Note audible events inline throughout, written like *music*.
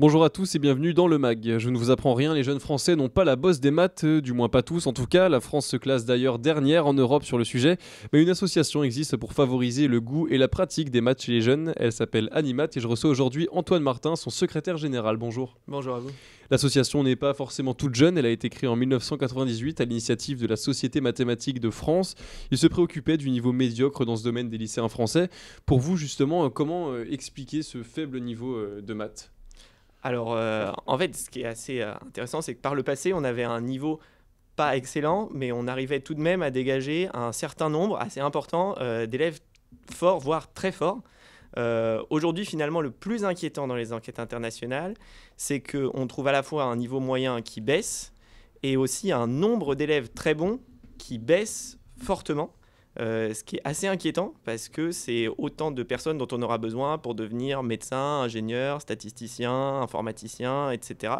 Bonjour à tous et bienvenue dans le MAG. Je ne vous apprends rien, les jeunes Français n'ont pas la bosse des maths, euh, du moins pas tous en tout cas. La France se classe d'ailleurs dernière en Europe sur le sujet, mais une association existe pour favoriser le goût et la pratique des maths chez les jeunes. Elle s'appelle Animat et je reçois aujourd'hui Antoine Martin, son secrétaire général. Bonjour. Bonjour à vous. L'association n'est pas forcément toute jeune, elle a été créée en 1998 à l'initiative de la Société mathématique de France. Il se préoccupait du niveau médiocre dans ce domaine des lycéens français. Pour vous justement, euh, comment euh, expliquer ce faible niveau de maths alors, euh, en fait, ce qui est assez euh, intéressant, c'est que par le passé, on avait un niveau pas excellent, mais on arrivait tout de même à dégager un certain nombre assez important euh, d'élèves forts, voire très forts. Aujourd'hui, finalement, le plus inquiétant dans les enquêtes internationales, c'est qu'on trouve à la fois un niveau moyen qui baisse et aussi un nombre d'élèves très bons qui baisse fortement. Euh, ce qui est assez inquiétant parce que c'est autant de personnes dont on aura besoin pour devenir médecin, ingénieur, statisticien, informaticien, etc.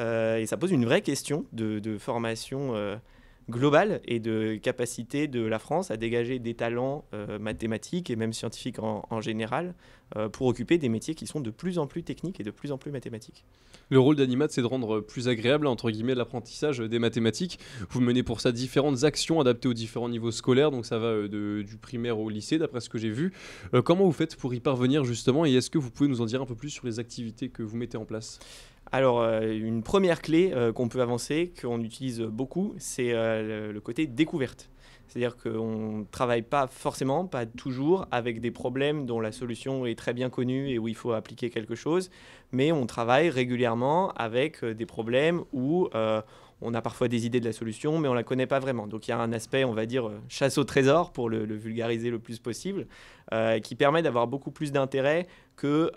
Euh, et ça pose une vraie question de formation euh, global et de capacité de la France à dégager des talents euh, mathématiques et même scientifiques en, général euh, pour occuper des métiers qui sont de plus en plus techniques et de plus en plus mathématiques. Le rôle d'Animat, c'est de rendre plus agréable, entre guillemets, l'apprentissage des mathématiques. Vous menez pour ça différentes actions adaptées aux différents niveaux scolaires, donc ça va euh, du primaire au lycée, d'après ce que j'ai vu. comment vous faites pour y parvenir justement et est-ce que vous pouvez nous en dire un peu plus sur les activités que vous mettez en place alors, euh, une première clé euh, qu'on peut avancer, qu'on utilise beaucoup, c'est euh, le côté découverte. C'est-à-dire qu'on ne travaille pas forcément, pas toujours, avec des problèmes dont la solution est très bien connue et où il faut appliquer quelque chose, mais on travaille régulièrement avec des problèmes où on a parfois des idées de la solution, mais on ne la connaît pas vraiment. Donc il y a un aspect, on va dire, chasse au trésor, pour le, vulgariser le plus possible, qui permet d'avoir beaucoup plus d'intérêt que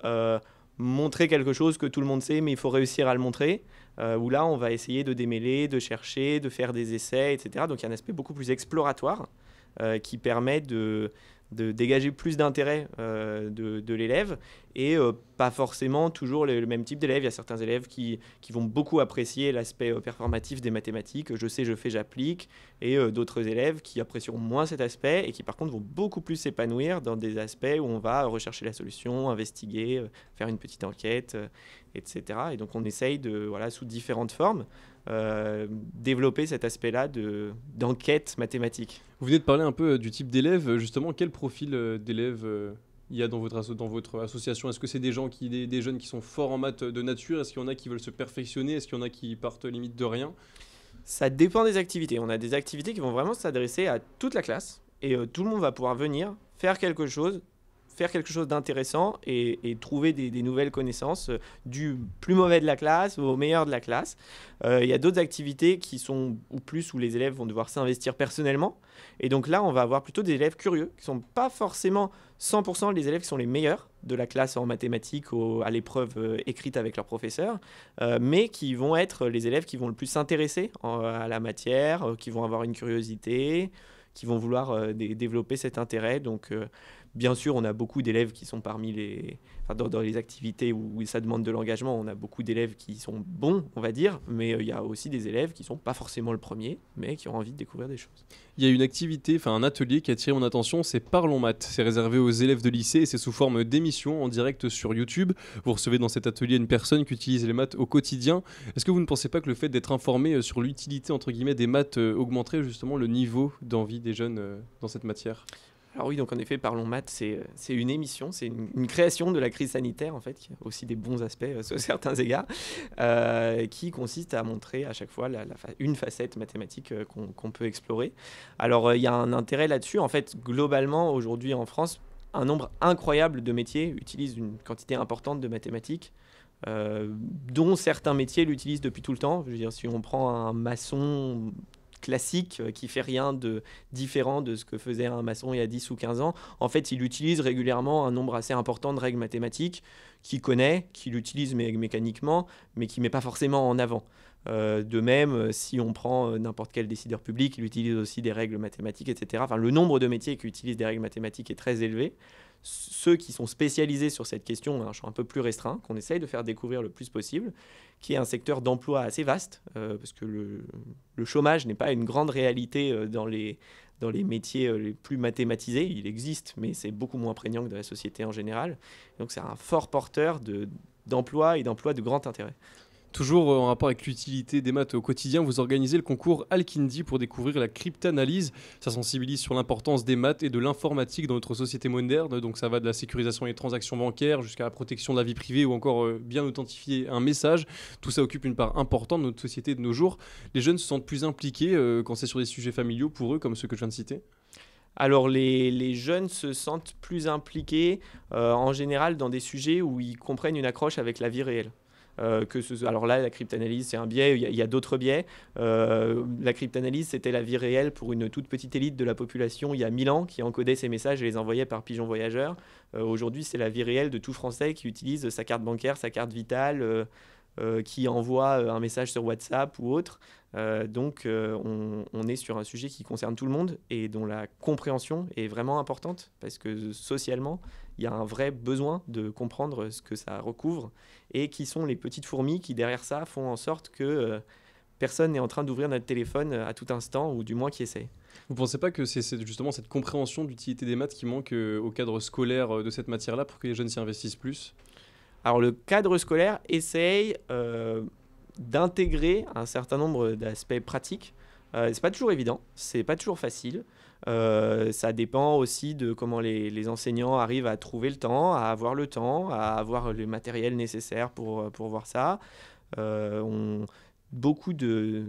montrer quelque chose que tout le monde sait, mais il faut réussir à le montrer. ou euh, où là, on va essayer de démêler, de chercher, de faire des essais, etc. Donc, il y a un aspect beaucoup plus exploratoire. Euh, qui permet de, dégager plus d'intérêt euh, de, l'élève et euh, pas forcément toujours le, même type d'élève. Il y a certains élèves qui, vont beaucoup apprécier l'aspect performatif des mathématiques, je sais, je fais, j'applique, et d'autres élèves qui apprécieront moins cet aspect et qui par contre vont beaucoup plus s'épanouir dans des aspects où on va rechercher la solution, investiguer, faire une petite enquête, etc. Et donc on essaye de, voilà, sous différentes formes, euh, développer cet aspect-là de, d'enquête mathématique. Vous venez de parler un peu euh, du type d'élève. Justement, quel profil euh, d'élève il y a dans votre, dans votre association Est-ce que c'est des gens qui, des, jeunes qui sont forts en maths de nature Est-ce qu'il y en a qui veulent se perfectionner Est-ce qu'il y en a qui partent limite de rien Ça dépend des activités. On a des activités qui vont vraiment s'adresser à toute la classe et tout le monde va pouvoir venir faire quelque chose faire quelque chose d'intéressant et, trouver des, nouvelles connaissances, euh, du plus mauvais de la classe au meilleur de la classe. Euh, il y a d'autres activités qui sont ou plus où les élèves vont devoir s'investir personnellement. Et donc là, on va avoir plutôt des élèves curieux, qui ne sont pas forcément 100% les élèves qui sont les meilleurs de la classe en mathématiques à l'épreuve euh, écrite avec leur professeur, mais qui vont être les élèves qui vont le plus s'intéresser à la matière, qui vont avoir une curiosité, qui vont vouloir développer cet intérêt. Donc Bien sûr, on a beaucoup d'élèves qui sont parmi les. dans, les activités où, ça demande de l'engagement, on a beaucoup d'élèves qui sont bons, on va dire, mais euh, il y a aussi des élèves qui sont pas forcément le premier, mais qui ont envie de découvrir des choses. Il y a une activité, enfin un atelier qui a attiré mon attention, c'est Parlons Maths. C'est réservé aux élèves de lycée et c'est sous forme d'émission en direct sur YouTube. Vous recevez dans cet atelier une personne qui utilise les maths au quotidien. Est-ce que vous ne pensez pas que le fait d'être informé euh, sur l'utilité entre guillemets des maths euh, augmenterait justement le niveau d'envie des jeunes dans cette matière alors oui, donc en effet, Parlons Maths, c'est, euh, une émission, c'est une, création de la crise sanitaire, en fait, qui a aussi des bons aspects euh, *laughs* sur certains égards, euh, qui consiste à montrer à chaque fois la, une facette mathématique qu'on, qu'on peut explorer. Alors il y a un intérêt là-dessus, en fait, globalement, aujourd'hui en France, un nombre incroyable de métiers utilisent une quantité importante de mathématiques. dont certains métiers l'utilisent depuis tout le temps. Je veux dire, si on prend un maçon, classique euh, qui fait rien de différent de ce que faisait un maçon il y a 10 ou 15 ans. En fait, il utilise régulièrement un nombre assez important de règles mathématiques qu'il connaît, qu'il utilise mécaniquement, mais qui met pas forcément en avant. Euh, de même, euh, si on prend euh, n'importe quel décideur public, il utilise aussi des règles mathématiques, etc. le nombre de métiers qui utilisent des règles mathématiques est très élevé. Ceux qui sont spécialisés sur cette question, un champ un peu plus restreint, qu'on essaye de faire découvrir le plus possible, qui est un secteur d'emploi assez vaste, parce que le, chômage n'est pas une grande réalité dans les, dans les métiers les plus mathématisés. Il existe, mais c'est beaucoup moins prégnant que dans la société en général. Donc c'est un fort porteur de, d'emplois et d'emplois de grand intérêt. Toujours en rapport avec l'utilité des maths au quotidien, vous organisez le concours Alkindi pour découvrir la cryptanalyse. Ça sensibilise sur l'importance des maths et de l'informatique dans notre société moderne. Donc ça va de la sécurisation des transactions bancaires jusqu'à la protection de la vie privée ou encore euh, bien authentifier un message. Tout ça occupe une part importante de notre société de nos jours. Les jeunes se sentent plus impliqués euh, quand c'est sur des sujets familiaux pour eux, comme ceux que je viens de citer alors les, jeunes se sentent plus impliqués euh, en général dans des sujets où ils comprennent une accroche avec la vie réelle. Euh, que alors là, la cryptanalyse, c'est un biais, il y a, d'autres biais. Euh, la cryptanalyse, c'était la vie réelle pour une toute petite élite de la population il y a 1000 ans qui encodait ses messages et les envoyait par pigeon voyageur. Euh, aujourd'hui, c'est la vie réelle de tout Français qui utilise sa carte bancaire, sa carte vitale. Euh, qui envoie euh, un message sur WhatsApp ou autre. Euh, donc on, on, est sur un sujet qui concerne tout le monde et dont la compréhension est vraiment importante parce que socialement, il y a un vrai besoin de comprendre ce que ça recouvre et qui sont les petites fourmis qui derrière ça font en sorte que personne n'est en train d'ouvrir notre téléphone à tout instant, ou du moins qui essaie. Vous ne pensez pas que c'est justement cette compréhension d'utilité des maths qui manque au cadre scolaire de cette matière-là pour que les jeunes s'y investissent plus alors le cadre scolaire essaye euh, d'intégrer un certain nombre d'aspects pratiques. Euh, c'est pas toujours évident, c'est pas toujours facile. Euh, ça dépend aussi de comment les, enseignants arrivent à trouver le temps, à avoir le temps, à avoir le matériel nécessaire pour, pour voir ça. Euh, on, beaucoup de,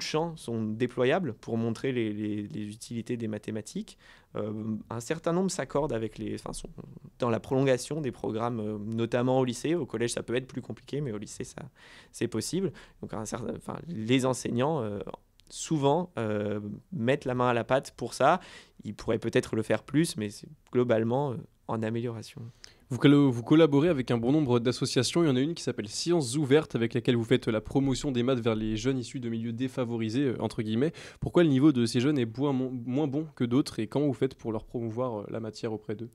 champs sont déployables pour montrer les, utilités des mathématiques. Euh, un certain nombre s'accordent avec les, enfin, dans la prolongation des programmes, euh, notamment au lycée. Au collège, ça peut être plus compliqué, mais au lycée, c'est possible. les enseignants euh, souvent mettent la main à la pâte pour ça. Ils pourraient peut-être le faire plus, mais c'est globalement en amélioration. Vous, collaborez avec un bon nombre d'associations. Il y en a une qui s'appelle Sciences Ouvertes, avec laquelle vous faites la promotion des maths vers les jeunes issus de milieux défavorisés, euh, entre guillemets. Pourquoi le niveau de ces jeunes est moins, bon que d'autres et comment vous faites pour leur promouvoir euh, la matière auprès d'eux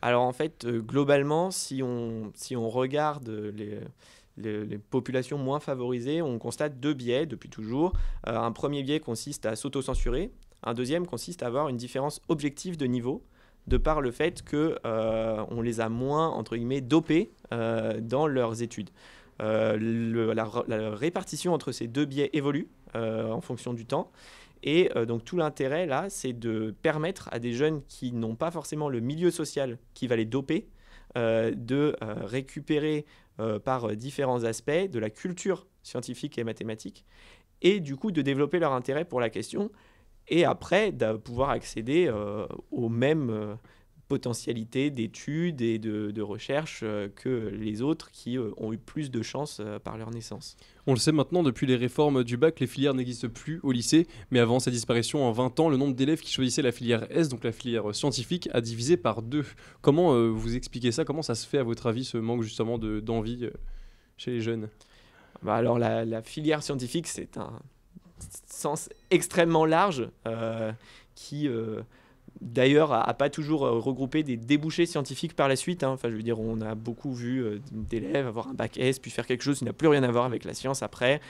Alors en fait, euh, globalement, si on, regarde les... populations moins favorisées, on constate deux biais depuis toujours. un premier biais consiste à s'auto-censurer, Un deuxième consiste à avoir une différence objective de niveau de par le fait que euh, on les a moins entre guillemets dopés euh, dans leurs études. Euh, la, répartition entre ces deux biais évolue en fonction du temps. Et donc tout l'intérêt là, c'est de permettre à des jeunes qui n'ont pas forcément le milieu social qui va les doper, de récupérer par différents aspects de la culture scientifique et mathématique, et du coup de développer leur intérêt pour la question, et après de pouvoir accéder euh, aux mêmes euh, potentialités d'études et de, de recherche euh, que les autres qui ont eu plus de chance par leur naissance. On le sait maintenant, depuis les réformes du bac, les filières n'existent plus au lycée, mais avant sa disparition en 20 ans, le nombre d'élèves qui choisissaient la filière S, donc la filière scientifique, a divisé par deux. Comment vous expliquez ça Comment ça se fait à votre avis ce manque justement d'envie chez les jeunes bah Alors la filière scientifique, c'est un, sens extrêmement large euh, qui euh, d'ailleurs a pas toujours euh, regroupé des débouchés scientifiques par la suite. Hein. Enfin, je veux dire, on a beaucoup vu d'élèves avoir un bac S, puis faire quelque chose qui n'a plus rien à voir avec la science après.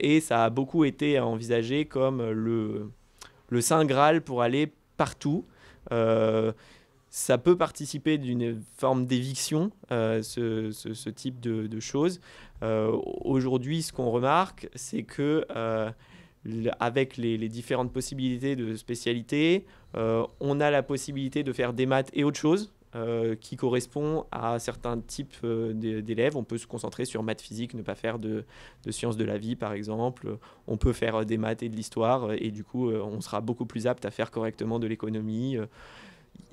et ça a beaucoup été envisagé comme le, le saint Graal pour aller partout. ça peut participer d'une forme d'éviction, ce, ce, type de, de choses. Aujourd'hui, ce qu'on remarque, c'est que avec les, différentes possibilités de spécialité, euh, on a la possibilité de faire des maths et autre chose euh, qui correspond à certains types euh, d'élèves. On peut se concentrer sur maths physique, ne pas faire de, de, sciences de la vie par exemple. On peut faire des maths et de l'histoire et du coup on sera beaucoup plus apte à faire correctement de l'économie.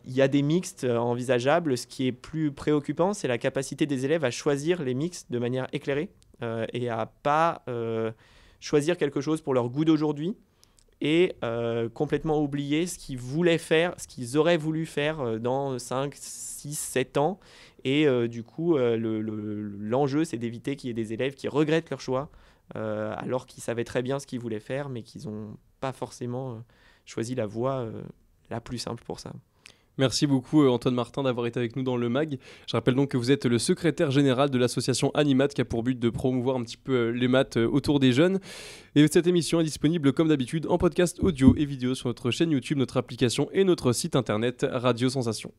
Il y a des mixtes envisageables. Ce qui est plus préoccupant, c'est la capacité des élèves à choisir les mixtes de manière éclairée et à pas choisir quelque chose pour leur goût d'aujourd'hui et euh, complètement oublier ce qu'ils voulaient faire, ce qu'ils auraient voulu faire euh, dans 5, 6, 7 ans. Et euh, du coup, l'enjeu, c'est d'éviter qu'il y ait des élèves qui regrettent leur choix, alors qu'ils savaient très bien ce qu'ils voulaient faire, mais qu'ils n'ont pas forcément choisi la voie la plus simple pour ça. Merci beaucoup euh, Antoine Martin d'avoir été avec nous dans le MAG. Je rappelle donc que vous êtes le secrétaire général de l'association Animat qui a pour but de promouvoir un petit peu euh, les maths euh, autour des jeunes. Et cette émission est disponible comme d'habitude en podcast audio et vidéo sur notre chaîne YouTube, notre application et notre site internet Radio Sensation.